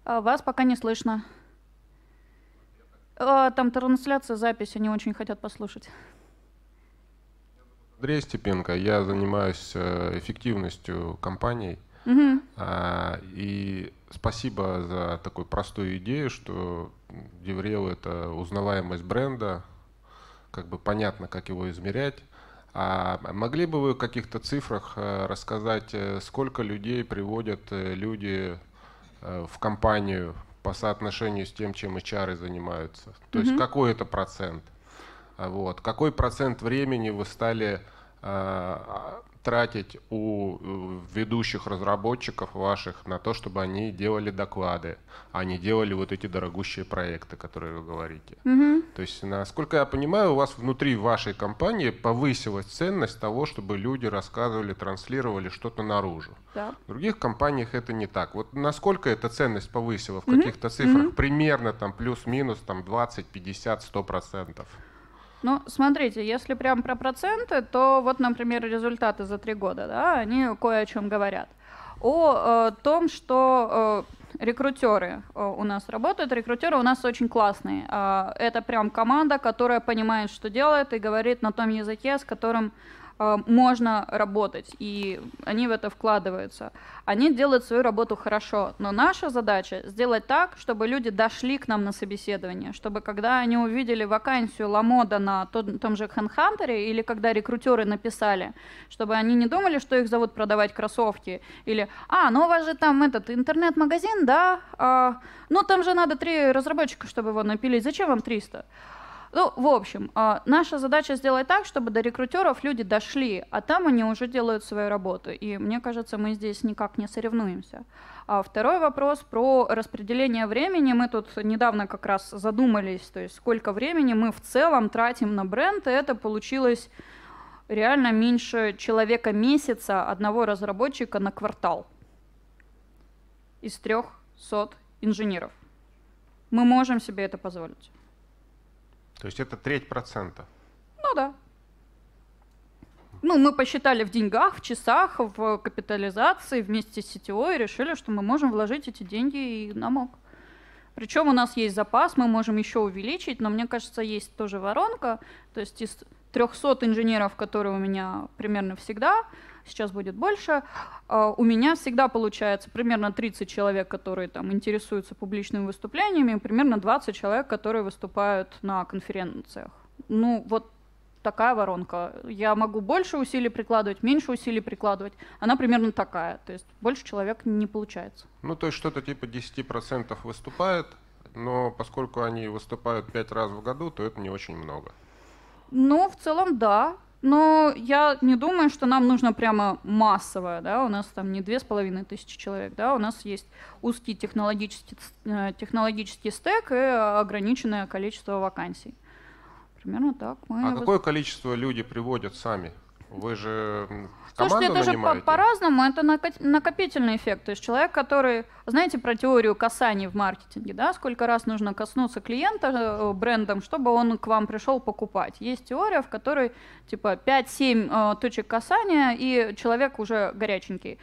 А вас пока не слышно. А, там трансляция, запись, они очень хотят послушать. Андрей Степенко, я занимаюсь э, эффективностью компаний. Угу. А, и спасибо за такую простую идею, что Деврел — это узнаваемость бренда, как бы понятно, как его измерять. А могли бы вы в каких-то цифрах э, рассказать, э, сколько людей приводят э, люди в компанию по соотношению с тем, чем HR занимаются? То mm-hmm. есть какой это процент? Вот. Какой процент времени вы стали а, тратить у э, ведущих разработчиков ваших на то, чтобы они делали доклады, а не делали вот эти дорогущие проекты, которые вы говорите. Угу. То есть, насколько я понимаю, у вас внутри вашей компании повысилась ценность того, чтобы люди рассказывали, транслировали что-то наружу. Да. В других компаниях это не так. Вот насколько эта ценность повысила в каких-то цифрах? Угу. Примерно там плюс-минус там 20, 50, 100 процентов. Ну, смотрите, если прям про проценты, то вот, например, результаты за три года, да, они кое о чем говорят. О э, том, что э, рекрутеры э, у нас работают, рекрутеры у нас очень классные. Э, это прям команда, которая понимает, что делает и говорит на том языке, с которым Э, можно работать, и они в это вкладываются. Они делают свою работу хорошо, но наша задача сделать так, чтобы люди дошли к нам на собеседование, чтобы когда они увидели вакансию Ламода на том, том же Хэнхантере или когда рекрутеры написали, чтобы они не думали, что их зовут продавать кроссовки или «А, ну у вас же там этот интернет-магазин, да? А, ну там же надо три разработчика, чтобы его напилить, зачем вам 300?» Ну, в общем, а, наша задача сделать так, чтобы до рекрутеров люди дошли, а там они уже делают свою работу. И мне кажется, мы здесь никак не соревнуемся. А второй вопрос про распределение времени. Мы тут недавно как раз задумались, то есть сколько времени мы в целом тратим на бренд, и это получилось реально меньше человека месяца одного разработчика на квартал из 300 инженеров. Мы можем себе это позволить. То есть это треть процента? Ну да. Ну, мы посчитали в деньгах, в часах, в капитализации вместе с сетевой и решили, что мы можем вложить эти деньги и намок. Причем у нас есть запас, мы можем еще увеличить, но мне кажется, есть тоже воронка. То есть из 300 инженеров, которые у меня примерно всегда, сейчас будет больше. А, у меня всегда получается примерно 30 человек, которые там интересуются публичными выступлениями, и примерно 20 человек, которые выступают на конференциях. Ну, вот такая воронка. Я могу больше усилий прикладывать, меньше усилий прикладывать. Она примерно такая. То есть больше человек не получается. Ну, то есть что-то типа 10% выступает, но поскольку они выступают 5 раз в году, то это не очень много. Ну, в целом, да. Но я не думаю, что нам нужно прямо массовое, да, у нас там не две с половиной тысячи человек, да, у нас есть узкий технологический, э, технологический стек и ограниченное количество вакансий. Примерно так. Мы а его... какое количество люди приводят сами вы же команду Слушайте, это же по-разному, по это накопительный эффект. То есть человек, который, знаете, про теорию касаний в маркетинге, да, сколько раз нужно коснуться клиента э, брендом, чтобы он к вам пришел покупать. Есть теория, в которой типа 5-7 э, точек касания, и человек уже горяченький.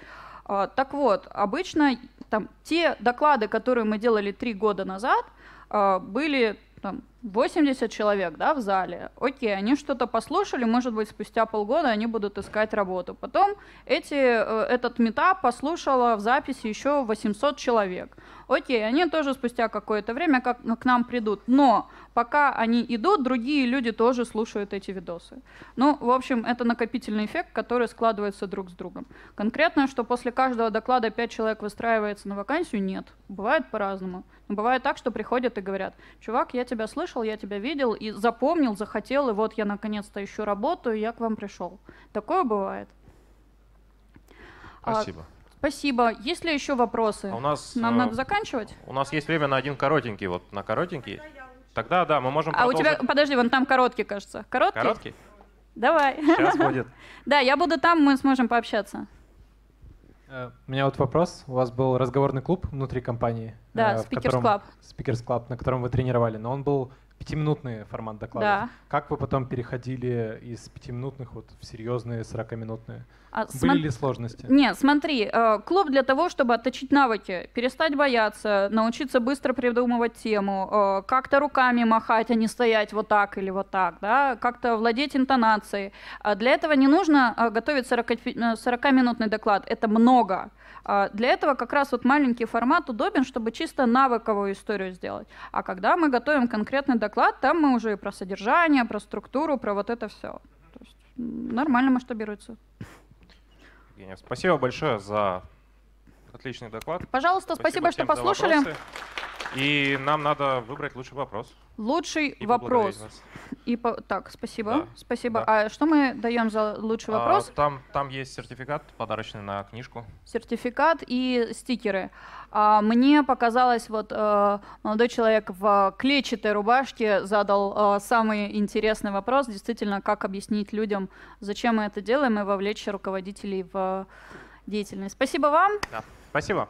Э, так вот, обычно там те доклады, которые мы делали три года назад, э, были там, 80 человек да, в зале, окей, они что-то послушали, может быть, спустя полгода они будут искать работу. Потом эти, э, этот метап послушало в записи еще 800 человек. Окей, они тоже спустя какое-то время как, ну, к нам придут, но пока они идут, другие люди тоже слушают эти видосы. Ну, в общем, это накопительный эффект, который складывается друг с другом. Конкретно, что после каждого доклада 5 человек выстраивается на вакансию, нет. Бывает по-разному. Но бывает так, что приходят и говорят, чувак, я тебя слышал, я тебя видел и запомнил, захотел, и вот я наконец-то ищу работу, и я к вам пришел. Такое бывает. А, спасибо. А, спасибо. Есть ли еще вопросы? А у нас, Нам э, надо заканчивать? У нас есть время на один коротенький. Вот на коротенький. Тогда да, мы можем. А у тебя, подожди, вон там короткий, кажется. Короткий? Короткий? Давай. Сейчас будет. (laughs) Да, я буду там, мы сможем пообщаться. Э, у меня вот вопрос. У вас был разговорный клуб внутри компании. Да, э, Speakers котором... Club. Speakers Club, на котором вы тренировали, но он был Пятиминутный формат доклада. Да. Как вы потом переходили из пятиминутных вот в серьезные 40-минутные? А, Были смо... ли сложности? Нет, смотри, э, клуб для того, чтобы отточить навыки, перестать бояться, научиться быстро придумывать тему, э, как-то руками махать, а не стоять вот так или вот так, да, как-то владеть интонацией. А для этого не нужно э, готовить 40... минутный доклад, это много. А для этого как раз вот маленький формат удобен, чтобы чисто навыковую историю сделать. А когда мы готовим конкретный доклад, доклад, там мы уже и про содержание, про структуру, про вот это все. То есть нормально масштабируется. Евгения, спасибо большое за отличный доклад. Пожалуйста, спасибо, спасибо что послушали. И нам надо выбрать лучший вопрос. Лучший и вопрос. И по... Так, спасибо. Да. Спасибо. Да. А что мы даем за лучший а, вопрос? А, там, там есть сертификат подарочный на книжку. Сертификат и стикеры. А, мне показалось, вот э, молодой человек в клетчатой рубашке задал э, самый интересный вопрос. Действительно, как объяснить людям, зачем мы это делаем и вовлечь руководителей в деятельность. Спасибо вам. Да. Спасибо.